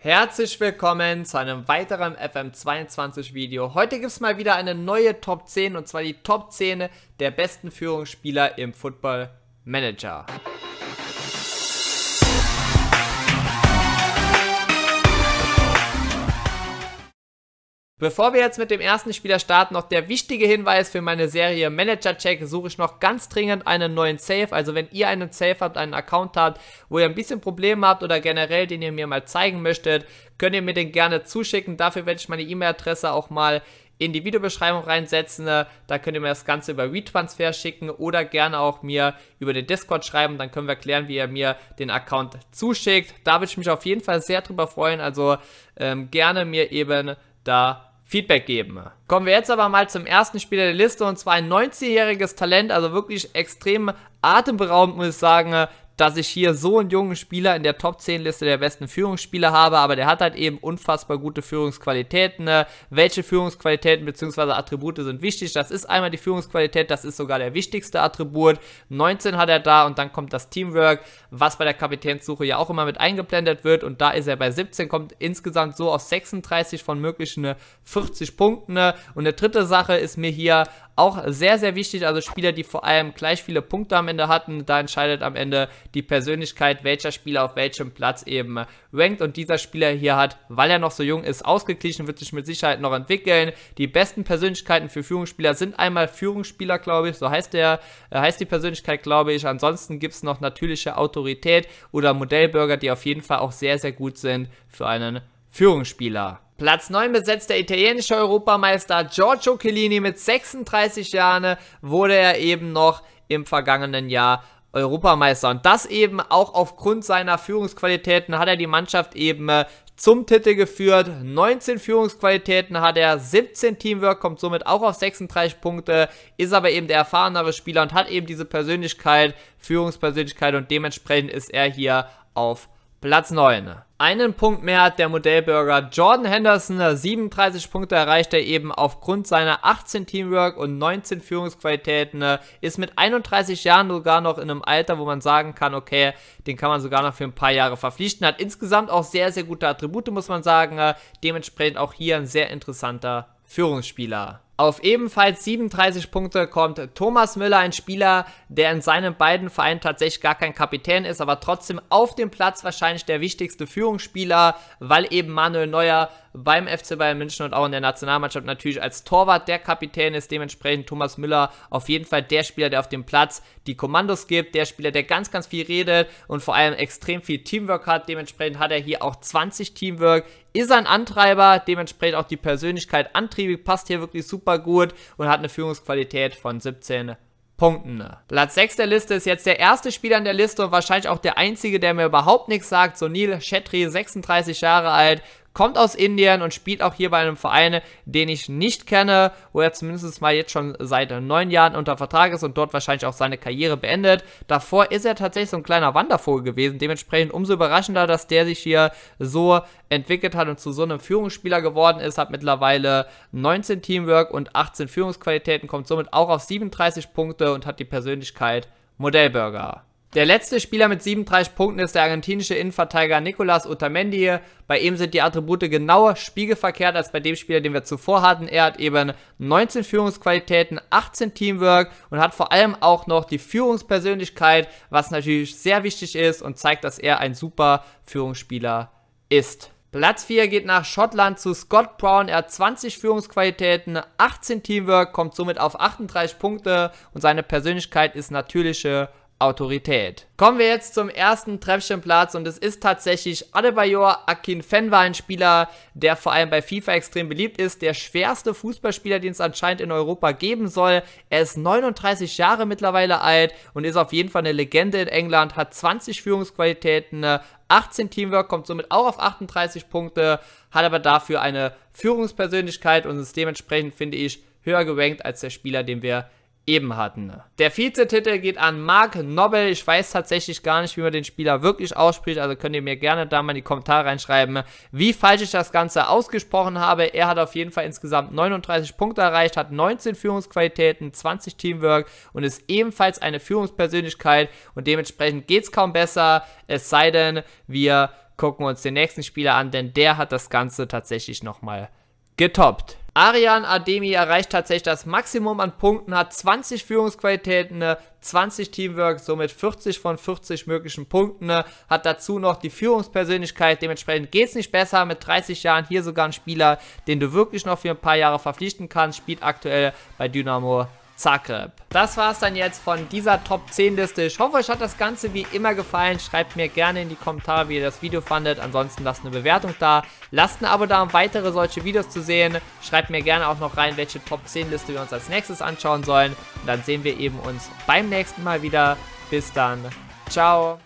Herzlich willkommen zu einem weiteren FM22 Video. Heute gibt es mal wieder eine neue Top 10 und zwar die Top 10 der besten Führungsspieler im Football Manager. Bevor wir jetzt mit dem ersten Spieler starten, noch der wichtige Hinweis für meine Serie Manager Check, suche ich noch ganz dringend einen neuen Safe. Also wenn ihr einen Safe habt, einen Account habt, wo ihr ein bisschen Probleme habt oder generell, den ihr mir mal zeigen möchtet, könnt ihr mir den gerne zuschicken. Dafür werde ich meine E-Mail-Adresse auch mal in die Videobeschreibung reinsetzen. Da könnt ihr mir das Ganze über WeTransfer schicken oder gerne auch mir über den Discord schreiben. Dann können wir klären, wie ihr mir den Account zuschickt. Da würde ich mich auf jeden Fall sehr drüber freuen. Also ähm, gerne mir eben da Feedback geben. Kommen wir jetzt aber mal zum ersten Spieler der Liste und zwar ein 19-jähriges Talent, also wirklich extrem atemberaubend, muss ich sagen, dass ich hier so einen jungen Spieler in der Top 10 Liste der besten Führungsspieler habe, aber der hat halt eben unfassbar gute Führungsqualitäten. Ne? Welche Führungsqualitäten bzw. Attribute sind wichtig? Das ist einmal die Führungsqualität, das ist sogar der wichtigste Attribut. 19 hat er da und dann kommt das Teamwork, was bei der Kapitänssuche ja auch immer mit eingeblendet wird und da ist er bei 17, kommt insgesamt so auf 36 von möglichen 40 ne, Punkten. Ne? Und eine dritte Sache ist mir hier auch sehr, sehr wichtig, also Spieler, die vor allem gleich viele Punkte am Ende hatten, da entscheidet am Ende die Persönlichkeit, welcher Spieler auf welchem Platz eben rankt. Und dieser Spieler hier hat, weil er noch so jung ist, ausgeglichen, wird sich mit Sicherheit noch entwickeln. Die besten Persönlichkeiten für Führungsspieler sind einmal Führungsspieler, glaube ich, so heißt der, äh, heißt die Persönlichkeit, glaube ich. Ansonsten gibt es noch natürliche Autorität oder Modellbürger, die auf jeden Fall auch sehr, sehr gut sind für einen Führungsspieler. Platz 9 besetzt der italienische Europameister Giorgio Chiellini mit 36 Jahren, wurde er eben noch im vergangenen Jahr Europameister. Und das eben auch aufgrund seiner Führungsqualitäten hat er die Mannschaft eben äh, zum Titel geführt. 19 Führungsqualitäten hat er, 17 Teamwork, kommt somit auch auf 36 Punkte, ist aber eben der erfahrenere Spieler und hat eben diese Persönlichkeit, Führungspersönlichkeit und dementsprechend ist er hier auf Platz 9. Einen Punkt mehr hat der Modellbürger Jordan Henderson 37 Punkte erreicht, er eben aufgrund seiner 18 Teamwork und 19 Führungsqualitäten ist mit 31 Jahren sogar noch in einem Alter, wo man sagen kann, okay, den kann man sogar noch für ein paar Jahre verpflichten. Hat insgesamt auch sehr, sehr gute Attribute, muss man sagen. Dementsprechend auch hier ein sehr interessanter Führungsspieler. Auf ebenfalls 37 Punkte kommt Thomas Müller, ein Spieler, der in seinen beiden Vereinen tatsächlich gar kein Kapitän ist, aber trotzdem auf dem Platz wahrscheinlich der wichtigste Führungsspieler, weil eben Manuel Neuer beim FC Bayern München und auch in der Nationalmannschaft natürlich als Torwart der Kapitän ist. Dementsprechend Thomas Müller auf jeden Fall der Spieler, der auf dem Platz die Kommandos gibt, der Spieler, der ganz, ganz viel redet und vor allem extrem viel Teamwork hat. Dementsprechend hat er hier auch 20 Teamwork, ist ein Antreiber, dementsprechend auch die Persönlichkeit antriebig, passt hier wirklich super gut und hat eine Führungsqualität von 17 Punkten. Platz 6 der Liste ist jetzt der erste Spieler in der Liste und wahrscheinlich auch der einzige, der mir überhaupt nichts sagt. Sonil Chetri, 36 Jahre alt, kommt aus Indien und spielt auch hier bei einem Verein, den ich nicht kenne, wo er zumindest mal jetzt schon seit neun Jahren unter Vertrag ist und dort wahrscheinlich auch seine Karriere beendet. Davor ist er tatsächlich so ein kleiner Wandervogel gewesen, dementsprechend umso überraschender, dass der sich hier so entwickelt hat und zu so einem Führungsspieler geworden ist, hat mittlerweile 19 Teamwork und 18 Führungsqualitäten, kommt somit auch auf 37 Punkte und hat die Persönlichkeit Modellburger. Der letzte Spieler mit 37 Punkten ist der argentinische Innenverteidiger Nicolas Otamendi. Bei ihm sind die Attribute genauer spiegelverkehrt als bei dem Spieler, den wir zuvor hatten. Er hat eben 19 Führungsqualitäten, 18 Teamwork und hat vor allem auch noch die Führungspersönlichkeit, was natürlich sehr wichtig ist und zeigt, dass er ein super Führungsspieler ist. Platz 4 geht nach Schottland zu Scott Brown. Er hat 20 Führungsqualitäten, 18 Teamwork, kommt somit auf 38 Punkte und seine Persönlichkeit ist natürliche Autorität. Kommen wir jetzt zum ersten Treffchenplatz und es ist tatsächlich Adebayor Akinfenwa, ein Spieler, der vor allem bei FIFA extrem beliebt ist, der schwerste Fußballspieler, den es anscheinend in Europa geben soll. Er ist 39 Jahre mittlerweile alt und ist auf jeden Fall eine Legende in England, hat 20 Führungsqualitäten, 18 äh, Teamwork, kommt somit auch auf 38 Punkte, hat aber dafür eine Führungspersönlichkeit und ist dementsprechend, finde ich, höher gerankt als der Spieler, den wir eben hatten. Ne? Der Vizetitel geht an Mark Nobel. Ich weiß tatsächlich gar nicht, wie man den Spieler wirklich ausspricht, also könnt ihr mir gerne da mal in die Kommentare reinschreiben, ne? wie falsch ich das Ganze ausgesprochen habe. Er hat auf jeden Fall insgesamt 39 Punkte erreicht, hat 19 Führungsqualitäten, 20 Teamwork und ist ebenfalls eine Führungspersönlichkeit und dementsprechend geht es kaum besser, es sei denn, wir gucken uns den nächsten Spieler an, denn der hat das Ganze tatsächlich nochmal getoppt. Arian Ademi erreicht tatsächlich das Maximum an Punkten, hat 20 Führungsqualitäten, 20 ne, Teamwork, somit 40 von 40 möglichen Punkten, ne, hat dazu noch die Führungspersönlichkeit, dementsprechend geht es nicht besser, mit 30 Jahren hier sogar ein Spieler, den du wirklich noch für ein paar Jahre verpflichten kannst, spielt aktuell bei Dynamo Zagreb. Das war's dann jetzt von dieser Top 10 Liste. Ich hoffe, euch hat das Ganze wie immer gefallen. Schreibt mir gerne in die Kommentare, wie ihr das Video fandet. Ansonsten lasst eine Bewertung da. Lasst ein Abo da, um weitere solche Videos zu sehen. Schreibt mir gerne auch noch rein, welche Top 10 Liste wir uns als nächstes anschauen sollen. Und dann sehen wir eben uns beim nächsten Mal wieder. Bis dann. Ciao.